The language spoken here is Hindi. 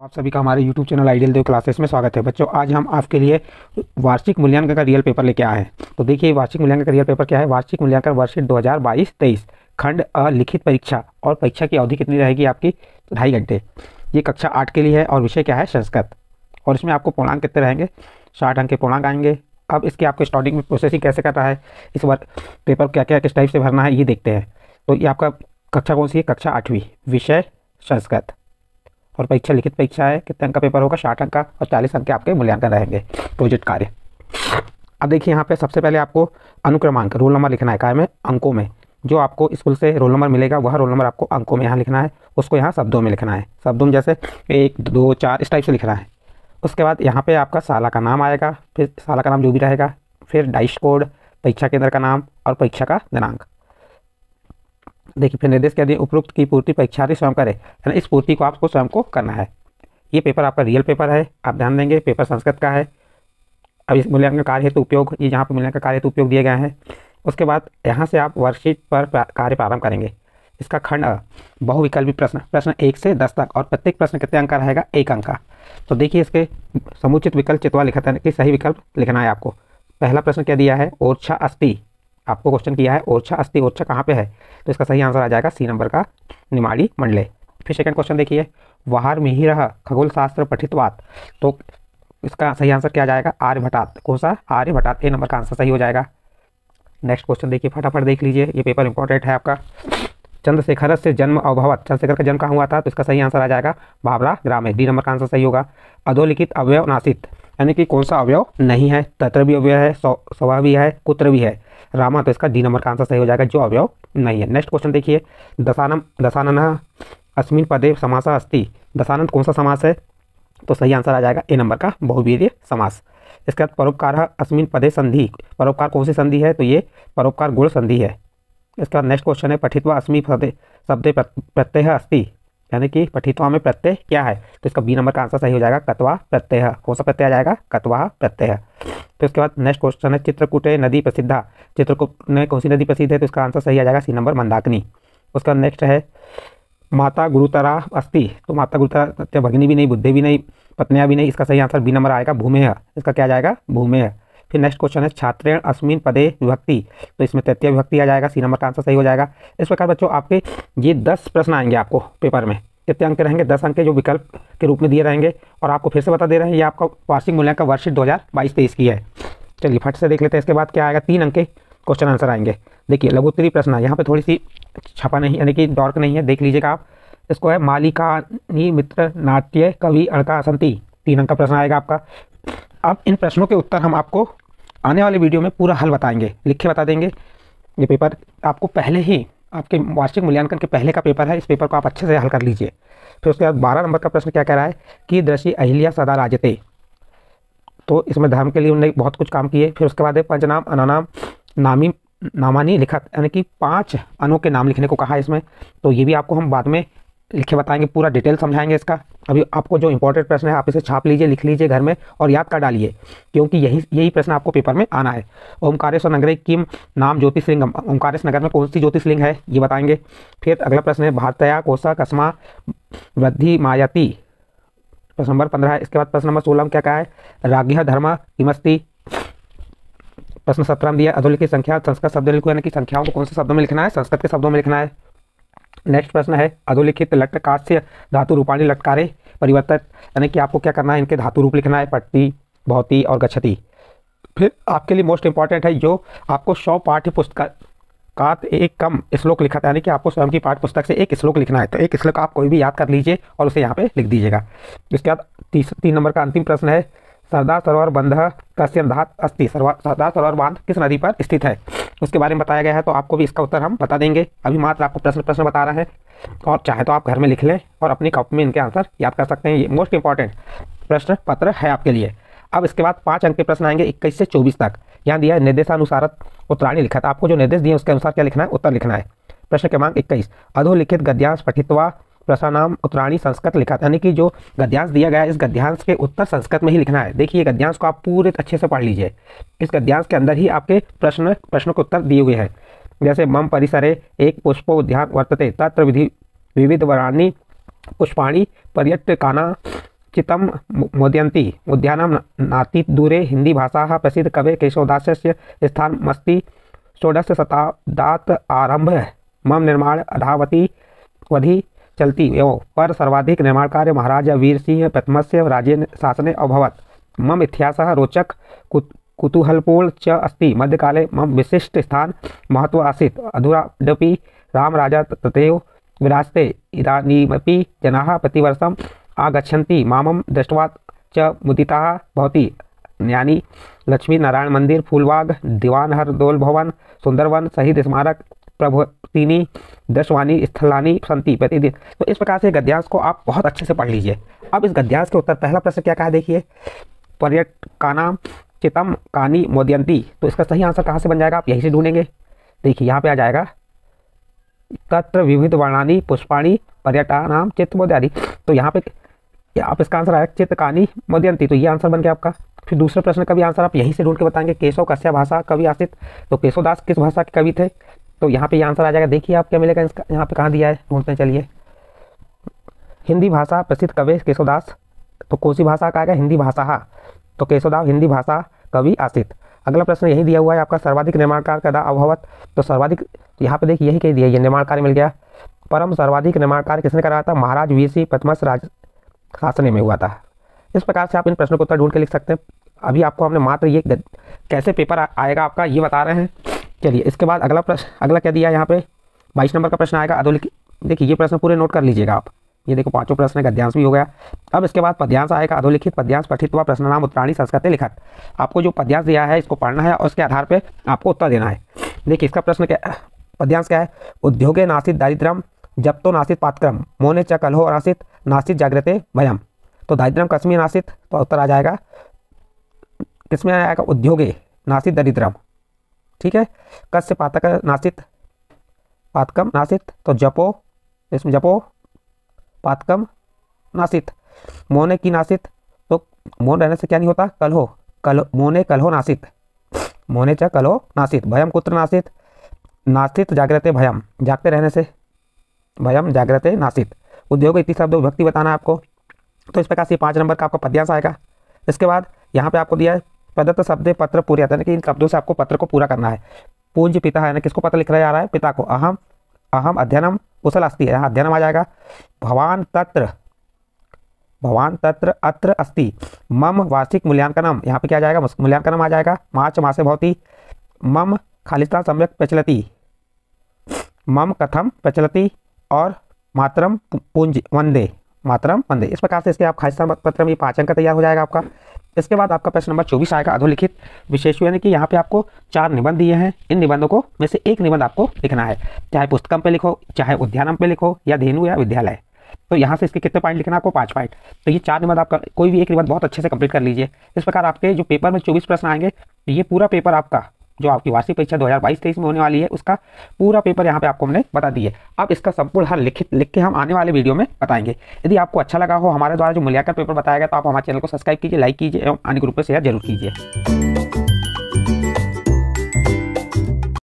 आप सभी का हमारे YouTube channel ideal Dev classes में स्वागत है बच्चों आज हम आपके लिए वार्षिक मूल्यांकन का रियल पेपर लेके आए हैं तो देखिए वार्षिक मूल्यांकन का रियल पेपर क्या है वार्षिक मूल्यांकन वर्षीय 2022-23 खंड अ लिखित परीक्षा और परीक्षा की अवधि कितनी रहेगी आपकी ढाई घंटे ये कक्षा आठ के लिए है और विषय क्या है संस्कृत और इसमें आपको पूर्णांक कितने रहेंगे साठ अंक के पूर्णांक आएंगे अब इसके आपको स्टार्टिंग में प्रोसेसिंग कैसे करना है इस बार पेपर क्या क्या किस टाइप से भरना है ये देखते हैं तो ये आपका कक्षा कौन सी है कक्षा आठवीं विषय संस्कृत और परीक्षा लिखित परीक्षा है कितने अंक का पेपर होगा साठ अंक का और चालीस अंक के आपके मूल्यांकन रहेंगे प्रोजेक्ट कार्य अब देखिए यहाँ पे सबसे पहले आपको अनुक्रमांक रोल नंबर लिखना है काय में अंकों में जो आपको स्कूल से रोल नंबर मिलेगा वह रोल नंबर आपको अंकों में यहाँ लिखना है उसको यहाँ शब्दों में लिखना है शब्दों में जैसे एक दो चार इस टाइप से लिखना है उसके बाद यहाँ पर आपका साला का नाम आएगा फिर साला का नाम जो भी रहेगा फिर डाइश कोड परीक्षा केंद्र का नाम और परीक्षा का दिनांक देखिए फिर निर्देश के अधीन उपरोक्त की पूर्ति परीक्षार्थी स्वयं करे यानी इस पूर्ति को आपको स्वयं को करना है ये पेपर आपका रियल पेपर है आप ध्यान देंगे पेपर संस्कृत का है अब इस मूल्यांकन कार्य हेतु उपयोग ये यहाँ पर मूल्यांकन कार्य हेतु उपयोग दिए गए हैं उसके बाद यहाँ से आप वर्कशीट पर कार्य प्रारंभ करेंगे इसका खंड बहुविकल्पी प्रश्न प्रश्न एक से दस तक और प्रत्येक प्रश्न कितने अंक का रहेगा एक अंक का तो देखिए इसके समुचित विकल्प चितवा लिखा था कि सही विकल्प लिखना है आपको पहला प्रश्न क्या दिया है ओरछा अस्थि आपको क्वेश्चन किया है ओरछा अस्थि ओरछा कहाँ पे है तो इसका सही आंसर आ जाएगा सी नंबर का निमाड़ी मंडले फिर सेकंड क्वेश्चन देखिए वहार ही रह खगोल शास्त्र पठितवात तो इसका सही आंसर क्या जाएगा आर्यभटात कौन सा आर्यभटात ए नंबर का आंसर सही हो जाएगा नेक्स्ट क्वेश्चन देखिए फटाफट देख लीजिए ये पेपर इंपॉर्टेंट है आपका चंद्रशेखर से जन्म अवभवत चंद्रशेखर का जन्म कहाँ हुआ था तो इसका सही आंसर आ जाएगा भावरा ग्राम है डी नंबर का आंसर सही होगा अधोलिखित अवयनाशित यानी कि कौन सा अवयव नहीं है तत्र भी अवयव है स्वभाव भी है कुत्र भी है रामा तो इसका डी नंबर का आंसर सही हो जाएगा जो अवयव नहीं है नेक्स्ट क्वेश्चन देखिए दशानम दशानन अस्मिन पदे समासा अस्ति दशानंद कौन सा समास है तो सही आंसर आ जाएगा ए नंबर का बहुवीर्य समास इसके बाद परोपकार अस्मिन पदे संधि परोपकार कौन सी संधि है तो ये परोपकार गुण संधि है इसके बाद नेक्स्ट क्वेश्चन है पठित्वा अस्मी पदे शब्दे प्रत्यय अस्ति यानी कि पठित्वा में प्रत्यय क्या है तो इसका बी नंबर का आंसर सही हो जाएगा कतवा प्रत्यय कौन सा प्रत्यय आ जाएगा कतवा प्रत्यय तो इसके बाद नेक्स्ट क्वेश्चन है चित्रकूट नदी प्रसिद्धा चित्रकूट में कौन सी नदी प्रसिद्ध है तो इसका आंसर सही आ जाएगा सी नंबर मंदाकिनी उसका नेक्स्ट है माता गुरुतरा अस्थि तो माता गुरुतरा भगनी भी नहीं बुद्धि भी नहीं पत्निया भी नहीं इसका सही आंसर बी नंबर आएगा भूमेह इसका क्या जाएगा भूमेह फिर नेक्स्ट क्वेश्चन है छात्रेण अस्मिन पदे विभक्ति तो इसमें तृतीय विभक्ति आ जाएगा सी नंबर का आंसर सही हो जाएगा इस प्रकार बच्चों आपके ये दस प्रश्न आएंगे आपको पेपर में कितने अंक रहेंगे दस अंक जो विकल्प के रूप में दिए रहेंगे और आपको फिर से बता दे रहे हैं ये आपका वार्षिक मूल्यांकन वर्षीट दो हज़ार बाईस तेईस की है चलिए फट से देख लेते हैं इसके बाद क्या आएगा तीन अंक क्वेश्चन आंसर आएंगे देखिए लघुत्तरी प्रश्न है यहाँ पर थोड़ी सी छपा नहीं यानी कि डॉर्क नहीं है देख लीजिएगा आप इसको है मालिका नी मित्र नाट्य कवि अड़का असंती तीन अंक का प्रश्न आएगा आपका अब इन प्रश्नों के उत्तर हम आपको आने वाले वीडियो में पूरा हल बताएंगे लिखे बता देंगे ये पेपर आपको पहले ही आपके वार्षिक मूल्यांकन के पहले का पेपर है इस पेपर को आप अच्छे से हल कर लीजिए फिर उसके बाद बारह नंबर का प्रश्न क्या कह रहा है कि दृश्य अहिल्या सदा राजते तो इसमें धर्म के लिए उन्होंने बहुत कुछ काम किए फिर उसके बाद पंच पंचनाम अनानाम नामी नामानी लिखा यानी कि पांच अनों के नाम लिखने को कहा है इसमें तो ये भी आपको हम बाद में लिखे बताएंगे पूरा डिटेल समझाएंगे इसका अभी आपको जो इंपॉर्टेंट प्रश्न है आप इसे छाप लीजिए लिख लीजिए घर में और याद कर डालिए क्योंकि यही यही प्रश्न आपको पेपर में आना है ओमकारेश्वर नगर किम नाम ज्योतिषलिंग ओमकारेश नगर में कौन सी ज्योतिषलिंग है ये बताएंगे फिर अगला प्रश्न है भारतया कोसा कस्मा वृद्धि मायाती प्रश्न नंबर पंद्रह है इसके बाद प्रश्न नंबर सोलह में क्या कहा है राग्य धर्म किमस्ती प्रश्न सत्रह में दिया अधोलिखित संख्या संस्कृत शब्द लिखो यानी कि संख्याओं को कौन से शब्दों में लिखना है संस्कृत के शब्दों में लिखना है नेक्स्ट प्रश्न है अधोलिखित लट्टकास्य धातु रूपाणी लटकारे परिवर्तित यानी कि आपको क्या करना है इनके धातु रूप लिखना है पट्टी भौती और गछति फिर आपके लिए मोस्ट इंपॉर्टेंट है जो आपको सौ पाठ्य पुस्तक का एक कम श्लोक लिखा था यानी कि आपको स्वयं की पाठ पुस्तक से एक श्लोक लिखना है तो एक श्लोक आप कोई भी याद कर लीजिए और उसे यहाँ पे लिख दीजिएगा इसके बाद तीस तीन नंबर का अंतिम प्रश्न है सरदार सरोवर बंध कस्य धात अस्थि सरदार सरोवर बांध किस नदी पर स्थित है उसके बारे में बताया गया है तो आपको भी इसका उत्तर हम बता देंगे अभी मात्र आपको प्रश्न प्रश्न बता रहे हैं और चाहे तो आप घर में लिख लें और अपनी कॉपी में इनके आंसर याद कर सकते हैं ये मोस्ट इंपॉर्टेंट प्रश्न पत्र है आपके लिए अब इसके बाद पाँच अंक के प्रश्न आएंगे इक्कीस से चौबीस तक यहाँ दिया है निर्देशानुसार उत्तराणी लिखा था आपको जो निर्देश दिए उसके अनुसार क्या लिखना है उत्तर लिखना है प्रश्न क्रमांक इक्कीस अधोलिखित गद्यांश पठित्वा नाम उत्तराणी संस्कृत लिखा यानी कि जो गद्यांश दिया गया है इस गद्यांश के उत्तर संस्कृत में ही लिखना है देखिए गद्यांश को आप पूरे अच्छे से पढ़ लीजिए इस गद्यांश के अंदर ही आपके प्रश्न प्रश्नों के उत्तर दिए हुए हैं जैसे मम परिसरे एक पुष्प उद्यान वर्तते तत्र विधि विविध वराणी पुष्पाणी पर्यटकाना चितम मोदयंती उद्यान नाती दूरे हिंदी भाषा प्रसिद्ध कवि केशवदास स्थान मस्ती षोडश शताब्दात आरंभ मम निर्माण अधावती वधि चलती एवं पर सर्वाधिक निर्माण कार्य महाराजा वीर सिंह प्रथमस्य राज्य शासने अभवत मम इतिहास रोचक कुतूहलपूर्ण च अस्ति मध्यकाले मम विशिष्ट स्थान महत्व आसीत् राम राजा तथे विराजते इदानीमपि जनाः प्रतिवर्षम् आगच्छन्ति मामं दृष्ट्वा च मुदिताः भवति यानी लक्ष्मीनारायण मंदिर फूलबाग दीवान हरदोल भवन सुंदरवन शहीद स्मारक प्रभोतिनी दशवानी स्थलानी संति प्रतिदिन तो इस प्रकार से गद्यांश को आप बहुत अच्छे से पढ़ लीजिए अब इस गद्यांश के उत्तर पहला प्रश्न क्या कहा देखिए पर्यटकाना चितम कानी मोदयंती तो इसका सही आंसर कहाँ से बन जाएगा आप यहीं से ढूंढेंगे देखिए यहाँ पे आ जाएगा तत्र विविध वर्णानी पुष्पाणी नाम चित्त मोदयादी तो यहाँ पे आप इसका आंसर चित्त कानी मध्यंती तो ये आंसर बन गया आपका फिर दूसरे प्रश्न का भी आंसर आप यहीं से ढूंढ के बताएंगे केशव कश्य भाषा कवि आश्रित तो केशव दास किस भाषा के कवि थे तो यहाँ पे आंसर आ जाएगा देखिए आप क्या मिलेगा इसका यहाँ पे कहाँ दिया है ढूंढते हैं चलिए हिंदी भाषा प्रसिद्ध कवि केशवदास तो कोसी भाषा का आएगा हिंदी भाषा हा तो केशवदास हिंदी भाषा कवि आशित अगला प्रश्न यही दिया हुआ है आपका सर्वाधिक निर्माण कार्य का अभावत तो सर्वाधिक यहाँ पे देखिए यही कह दिया ये निर्माण कार्य मिल गया परम सर्वाधिक निर्माण कार्य किसने कराया था महाराज वीर सिंह पद्मश राज शासने में हुआ था इस प्रकार से आप इन प्रश्नों को उत्तर ढूंढ के लिख सकते हैं अभी आपको हमने मात्र ये कैसे पेपर आएगा आपका ये बता रहे हैं चलिए इसके बाद अगला प्रश्न अगला क्या दिया यहाँ पे बाईस नंबर का प्रश्न आएगा अधोलिखित देखिए ये प्रश्न पूरे नोट कर लीजिएगा आप ये देखो पांचों प्रश्न का अध्यांश भी हो गया अब इसके बाद पद्यांश आएगा अधोलिखित पद्यांश पठित हुआ प्रश्न नाम उत्तराणी संस्कृत लिखत आपको जो पद्यांश दिया है इसको पढ़ना है और उसके आधार पर आपको उत्तर देना है देखिए इसका प्रश्न क्या पद्यांश क्या है उद्योगे नासित दारिद्रम जब तो नासित पातक्रम मोने च कलहो नासित नासित जागृत भयम तो दारिद्रम कश्मीर नासित तो उत्तर आ जाएगा किसमें आएगा उद्योगे नासित दरिद्रम ठीक है कस्य पातक नासित पातकम नासित तो जपो इसमें जपो पातकम नासित मोने की नासित तो मोन रहने से क्या नहीं होता कलहो कल मोने कलहो नासित मोने च कलहो नासित भयम कुत्र नासित नासित जागृत भयम जागते रहने से भयम जागृत नासित उद्योग इति शब्द भक्ति बताना आपको तो इस प्रकार से पाँच नंबर का आपका पद्यांश आएगा इसके बाद यहाँ पे आपको दिया है पदत्त तो शब्द पत्र पूरे आता है कि इन शब्दों से आपको पत्र को पूरा करना है पूंज पिता है ना किसको पत्र लिखा जा रहा है पिता को अहम अहम अध्ययनम कुशल है यहाँ अध्ययनम आ जाएगा भवान तत्र भवान तत्र अत्र अस्ति मम वार्षिक मूल्यांकनम यहाँ पे क्या जाएगा मूल्यांकनम आ जाएगा मार्च मासे भवती मम खालिस्तान सम्यक प्रचलती मम कथम प्रचलती और मातरम पूंज वंदे मातरम बंदे इस प्रकार से इसके आप खालिस्तान पत्र में पाँच अंक तैयार हो जाएगा आपका इसके बाद आपका प्रश्न नंबर चौबीस आएगा अधोलिखित विशेष यानी कि यहाँ पे आपको चार निबंध दिए हैं इन निबंधों को में से एक निबंध आपको लिखना है चाहे पुस्तकम पे लिखो चाहे उद्यानम पे लिखो या धेनु या विद्यालय तो यहाँ से इसके कितने पॉइंट लिखना आपको पाँच पॉइंट तो ये चार निबंध आपका कोई भी एक निबंध बहुत अच्छे से कंप्लीट कर लीजिए इस प्रकार आपके जो पेपर में चौबीस प्रश्न आएंगे ये पूरा पेपर आपका जो आपकी वार्षिक परीक्षा 2022 तेईस में होने वाली है उसका पूरा पेपर यहाँ पे आपको हमने बता दिया अब इसका संपूर्ण हर लिखित लिख के हम आने वाले वीडियो में बताएंगे यदि आपको अच्छा लगा हो हमारे द्वारा जो मूल्यांकन पेपर बताया गया तो आप हमारे चैनल को सब्सक्राइब कीजिए लाइक कीजिए एवं अन्य ग्रुप पर शेयर जरूर कीजिए